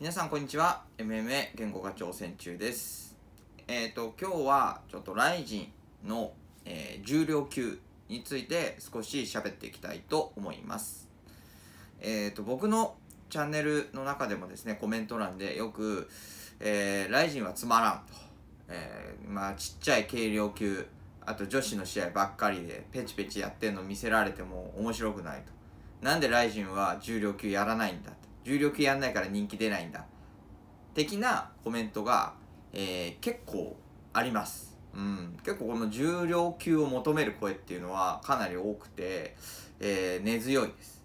皆さんこんにちは MMA 言語が挑戦中ですえっ、ー、と今日はちょっとライジンの、えー、重量級について少し喋っていきたいと思いますえっ、ー、と僕のチャンネルの中でもですねコメント欄でよく、えー、ライジンはつまらんと、えー、まあちっちゃい軽量級あと女子の試合ばっかりでペチペチやってんの見せられても面白くないとなんでライジンは重量級やらないんだと重力やんないから人気出ないんだ的なコメントが、えー、結構あります、うん、結構この重量級を求める声っていうのはかなり多くて、えー、根強いです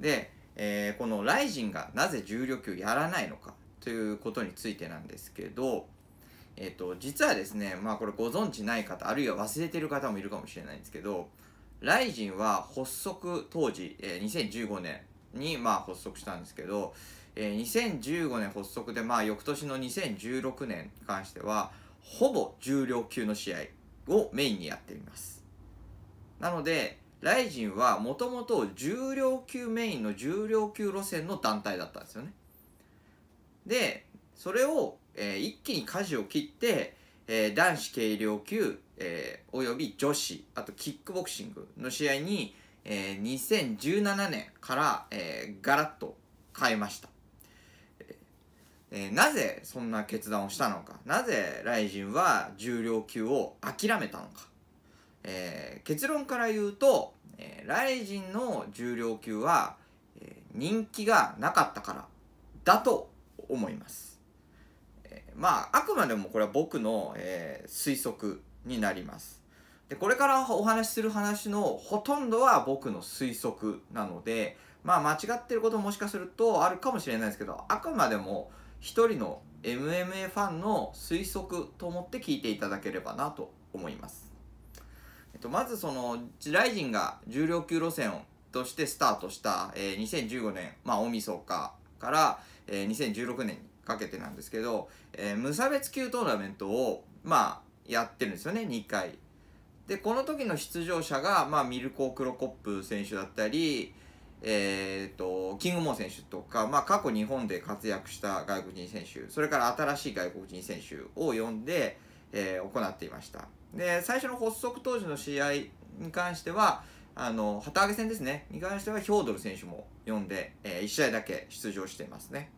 で、えー、このライジンがなぜ重量級やらないのかということについてなんですけどえっ、ー、と実はですねまあこれご存知ない方あるいは忘れてる方もいるかもしれないんですけどライジンは発足当時、えー、2015年にまあ発足したんですけど、えー、2015年発足でまあ翌年の2016年に関してはほぼ重量級の試合をメインにやっていますなのでライジンはもともと重量級メインの重量級路線の団体だったんですよねでそれを、えー、一気に舵を切って、えー、男子軽量級、えー、および女子あとキックボクシングの試合にえー、2017年から、えー、ガラッと変えました、えー、なぜそんな決断をしたのかなぜライジンは重量級を諦めたのか、えー、結論から言うと、えー、ライジンの重量級は、えー、人気がなかったからだと思います、えー、まああくまでもこれは僕の、えー、推測になりますでこれからお話しする話のほとんどは僕の推測なのでまあ間違ってることもしかするとあるかもしれないですけどあくまでも一人の MMA ファンの推測と思って聞いていただければなと思います、えっと、まずそのライジンが重量級路線としてスタートした、えー、2015年まあ大晦日から、えー、2016年にかけてなんですけど、えー、無差別級トーナメントをまあやってるんですよね2回でこの時の出場者が、まあ、ミルコ・クロコップ選手だったり、えーと、キングモー選手とか、まあ、過去日本で活躍した外国人選手それから新しい外国人選手を呼んで、えー、行っていましたで最初の発足当時の試合に関してはあの旗揚げ戦ですねに関してはヒョードル選手も呼んで、えー、1試合だけ出場していますね。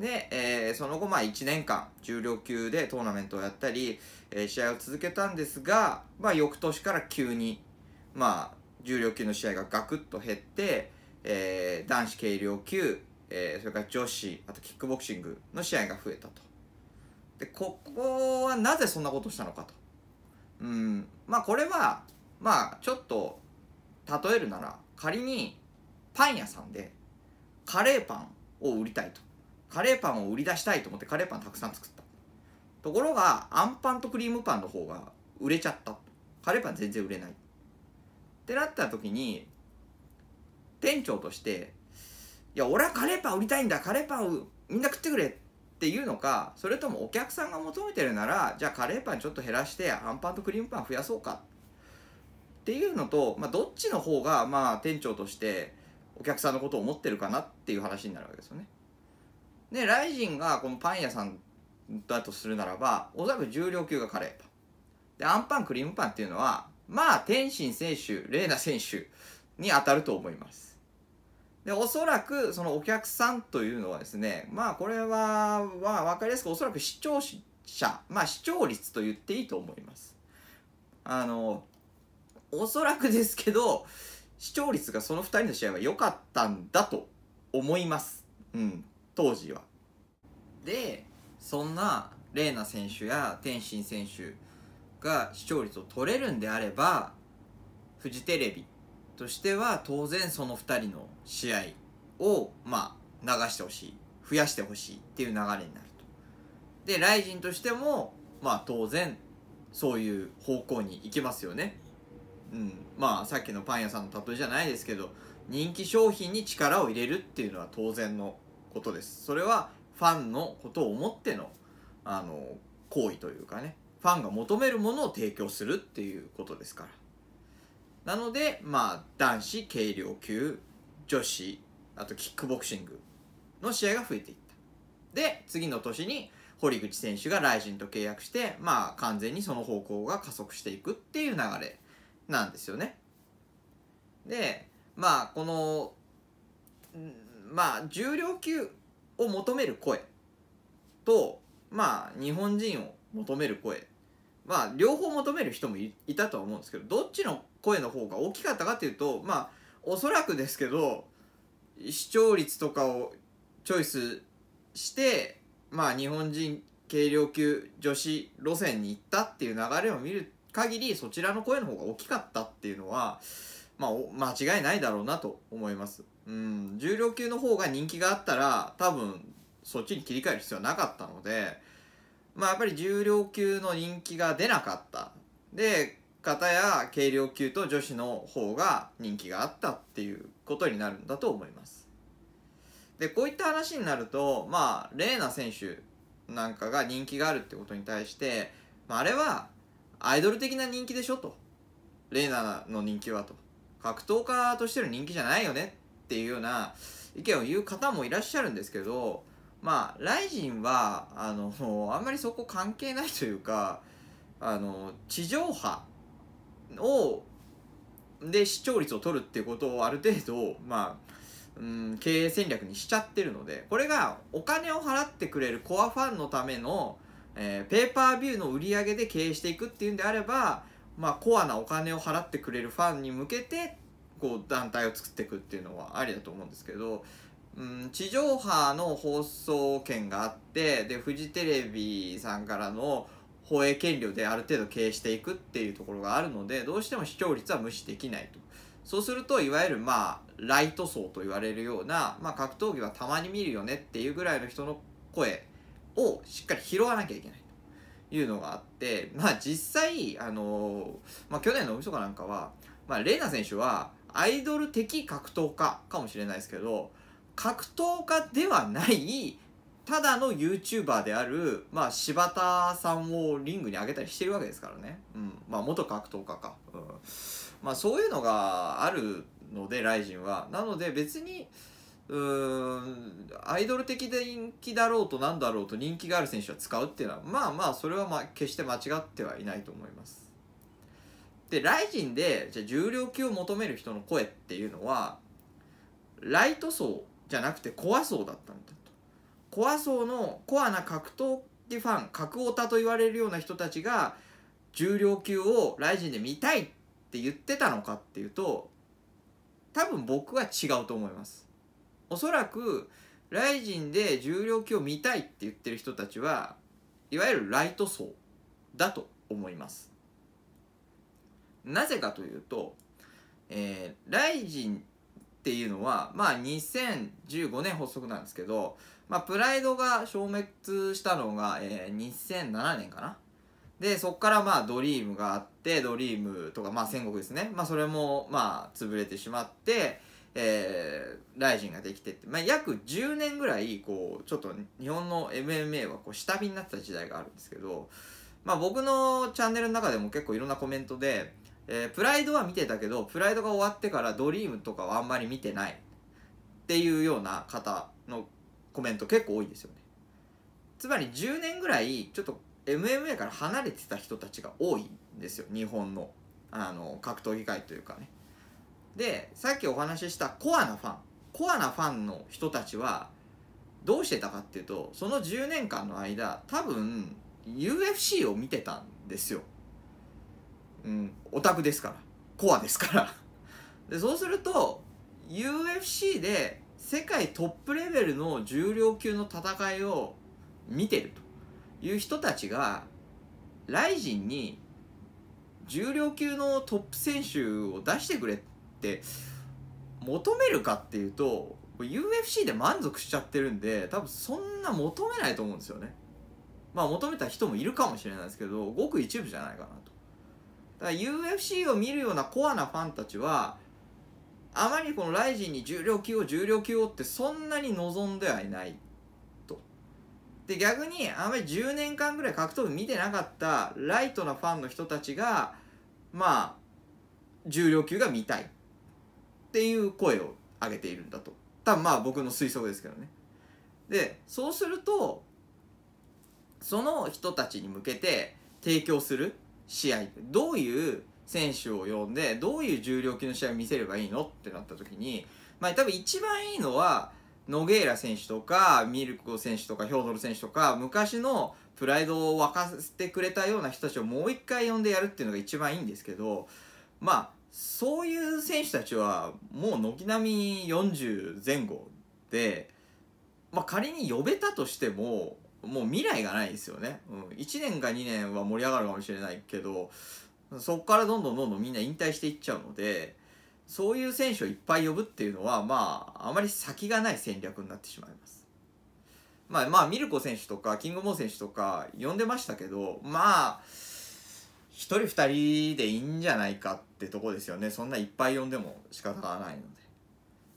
で、えー、その後、まあ、1年間、重量級でトーナメントをやったり、えー、試合を続けたんですが、まあ、翌年から急に、まあ、重量級の試合がガクッと減って、えー、男子軽量級、えー、それから女子、あとキックボクシングの試合が増えたと。で、ここはなぜそんなことをしたのかと。うん、まあ、これは、まあ、ちょっと、例えるなら、仮に、パン屋さんで、カレーパンを売りたいと。カレーパンを売り出したいと思ってカレーパンたくさん作ったところがあんパンとクリームパンの方が売れちゃったカレーパン全然売れないってなった時に店長として「いや俺はカレーパン売りたいんだカレーパンをみんな食ってくれ」っていうのかそれともお客さんが求めてるならじゃあカレーパンちょっと減らしてあんパンとクリームパン増やそうかっていうのと、まあ、どっちの方がまあ店長としてお客さんのことを思ってるかなっていう話になるわけですよね。でライジンがこのパン屋さんだとするならばおそらく重量級がカレーパンでアンパンクリームパンっていうのはまあ天心選手玲奈選手に当たると思いますでおそらくそのお客さんというのはですねまあこれは、まあ、分かりやすくおそらく視聴者まあ視聴率と言っていいと思いますあのおそらくですけど視聴率がその2人の試合は良かったんだと思いますうん当時はでそんな玲奈選手や天心選手が視聴率を取れるんであればフジテレビとしては当然その2人の試合をまあ流してほしい増やしてほしいっていう流れになるとでライジンとしてもまあ当然そういう方向に行きますよねうんまあさっきのパン屋さんの例えじゃないですけど人気商品に力を入れるっていうのは当然のことですそれはファンのことを思ってのあの行為というかねファンが求めるものを提供するっていうことですからなのでまあ男子軽量級女子あとキックボクシングの試合が増えていったで次の年に堀口選手がライジンと契約してまあ完全にその方向が加速していくっていう流れなんですよねでまあこのまあ重量級を求める声とまあ日本人を求める声まあ両方求める人もいたとは思うんですけどどっちの声の方が大きかったかっていうとまあおそらくですけど視聴率とかをチョイスしてまあ日本人軽量級女子路線に行ったっていう流れを見る限りそちらの声の方が大きかったっていうのはまあ間違いないだろうなと思います。うん重量級の方が人気があったら多分そっちに切り替える必要はなかったのでまあやっぱり重量級の人気が出なかったで方や軽量級と女子の方が人気があったっていうことになるんだと思いますでこういった話になるとまあ玲奈選手なんかが人気があるってことに対して、まあ、あれはアイドル的な人気でしょと玲奈の人気はと格闘家としての人気じゃないよねっていうような意見を言う方もいらっしゃるんですけどまあライジンはあのあんまりそこ関係ないというかあの地上波をで視聴率を取るっていうことをある程度まあうん経営戦略にしちゃってるのでこれがお金を払ってくれるコアファンのための、えー、ペーパービューの売り上げで経営していくっていうんであればまあコアなお金を払ってくれるファンに向けてこう団体を作っていくっていうのはありだと思うんですけど、うん、地上波の放送権があってでフジテレビさんからの放映権料である程度経営していくっていうところがあるのでどうしても視聴率は無視できないと。そうするといわゆるまあライト層と言われるような、まあ、格闘技はたまに見るよねっていうぐらいの人の声をしっかり拾わなきゃいけないというのがあってまあ実際あの、まあ、去年の大そかなんかは、まあ、レイナ選手はアイドル的格闘家かもしれないですけど格闘家ではないただの YouTuber である、まあ、柴田さんをリングに上げたりしてるわけですからね、うんまあ、元格闘家か、うんまあ、そういうのがあるのでライジンはなので別にうーんアイドル的で人気だろうと何だろうと人気がある選手は使うっていうのはまあまあそれはまあ決して間違ってはいないと思います。でライジンでじゃ重量級を求める人の声っていうのはライト層じゃなくてコア層だったんだとコア層のコアな格闘技ファン格オタと言われるような人たちが重量級をライジンで見たいって言ってたのかっていうと多分僕は違うと思いますおそらくライジンで重量級を見たいって言ってる人たちはいわゆるライト層だと思いますなぜかというと、えー、ライジンっていうのは、まあ、2015年発足なんですけど、まあ、プライドが消滅したのが、えー、2007年かな。で、そこからまあドリームがあって、ドリームとかまあ戦国ですね。まあそれもまあ潰れてしまって、えー、ライジンができてって、まあ約10年ぐらい、こう、ちょっと日本の MMA はこう下火になってた時代があるんですけど、まあ僕のチャンネルの中でも結構いろんなコメントで、えー、プライドは見てたけどプライドが終わってからドリームとかはあんまり見てないっていうような方のコメント結構多いですよねつまり10年ぐらいちょっと MMA から離れてた人たちが多いんですよ日本のあの格闘技界というかねでさっきお話ししたコアなファンコアなファンの人たちはどうしてたかっていうとその10年間の間多分 UFC を見てたんですようん、オタクですからコアですからでそうすると UFC で世界トップレベルの重量級の戦いを見てるという人たちがライジンに重量級のトップ選手を出してくれって求めるかっていうと UFC で満足しちゃってるんで多分そんな求めないと思うんですよねまあ求めた人もいるかもしれないですけどごく一部じゃないかなとだから UFC を見るようなコアなファンたちはあまりこのライジンに重量級を重量級をってそんなに望んではいないとで逆にあまり10年間ぐらい格闘技見てなかったライトなファンの人たちがまあ重量級が見たいっていう声を上げているんだと多分まあ僕の推測ですけどねでそうするとその人たちに向けて提供する試合どういう選手を呼んでどういう重量級の試合を見せればいいのってなった時に、まあ、多分一番いいのはノゲイラ選手とかミルコ選手とかヒョードル選手とか昔のプライドを沸かせてくれたような人たちをもう一回呼んでやるっていうのが一番いいんですけどまあそういう選手たちはもう軒並み40前後で、まあ、仮に呼べたとしてももう未来がないですよね、うん、1年か2年は盛り上がるかもしれないけどそこからどんどんどんどんみんな引退していっちゃうのでそういう選手をいっぱい呼ぶっていうのはまああまり先がない戦略になってしまいます。まあまあミルコ選手とかキングモー選手とか呼んでましたけどまあ1人2人でいいんじゃないかってとこですよねそんないっぱい呼んでも仕方がないので。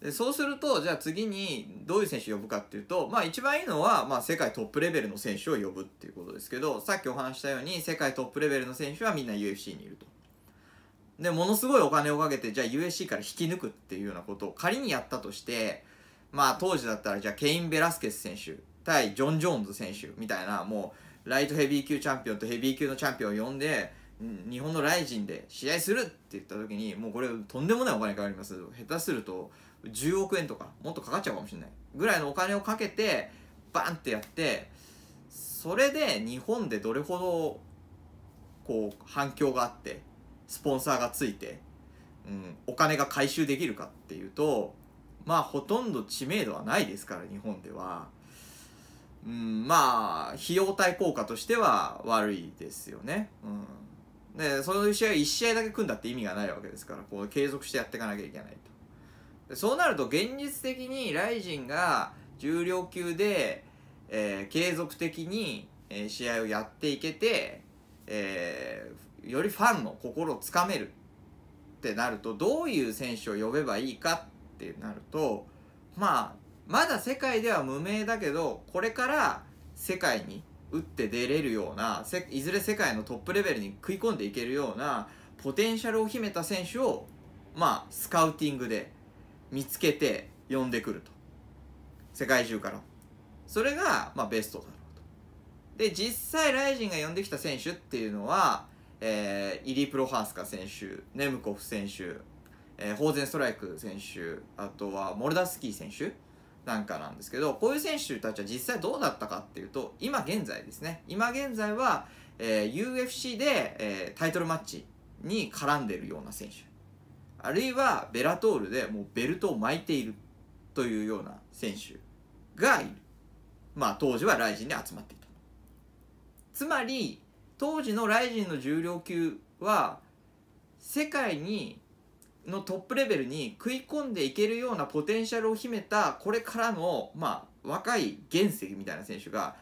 でそうすると、じゃあ次にどういう選手を呼ぶかっていうと、まあ一番いいのは、まあ世界トップレベルの選手を呼ぶっていうことですけど、さっきお話したように世界トップレベルの選手はみんな UFC にいると。で、ものすごいお金をかけて、じゃあ UFC から引き抜くっていうようなことを仮にやったとして、まあ当時だったらじゃあケイン・ベラスケス選手対ジョン・ジョーンズ選手みたいな、もうライトヘビー級チャンピオンとヘビー級のチャンピオンを呼んで、日本のライジンで試合するって言った時にもうこれとんでもないお金かかります下手すると10億円とかもっとかかっちゃうかもしれないぐらいのお金をかけてバンってやってそれで日本でどれほどこう反響があってスポンサーがついて、うん、お金が回収できるかっていうとまあほとんど知名度はないですから日本では、うん、まあ費用対効果としては悪いですよね。うんでその試合1試合だけ組んだって意味がないわけですからこう継続してやっていかなきゃいけないとでそうなると現実的にライジンが重量級で、えー、継続的に試合をやっていけて、えー、よりファンの心をつかめるってなるとどういう選手を呼べばいいかってなるとまあまだ世界では無名だけどこれから世界に打って出れるような、いずれ世界のトップレベルに食い込んでいけるような、ポテンシャルを秘めた選手を、まあ、スカウティングで見つけて呼んでくると。世界中から。それが、まあ、ベストだろうと。で、実際、ライジンが呼んできた選手っていうのは、えー、イリー・プロハースカ選手、ネムコフ選手、えー、ホーゼンストライク選手、あとはモルダスキー選手なんかなんですけどこういう選手たちは実際どうだったかっていうと今現在ですね今現在は、えー、UFC で、えー、タイトルマッチに絡んでるような選手あるいはベラトールでもうベルトを巻いているというような選手がいるまあ当時はライジンで集まっていたつまり当時のライジンの重量級は世界にのトップレベルに食い込んでいけるようなポテンシャルを秘めたこれからの、まあ、若い原石みたいな選手が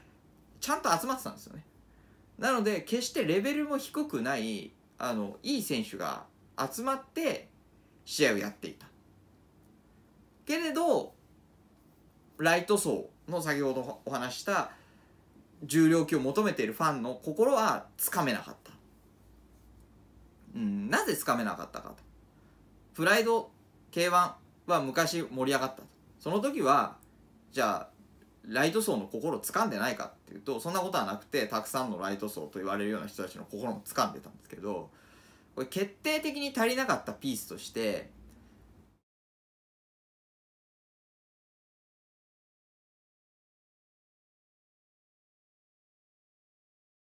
ちゃんと集まってたんですよね。なので決してレベルも低くないあのいい選手が集まって試合をやっていた。けれどライト層の先ほどお話した重量級を求めているファンの心はつかめなかった。うん、なぜつかめなかったかと。プライド K1 は昔盛り上がったその時はじゃあライト層の心を掴んでないかっていうとそんなことはなくてたくさんのライト層と言われるような人たちの心も掴んでたんですけどこれ決定的に足りなかったピースとして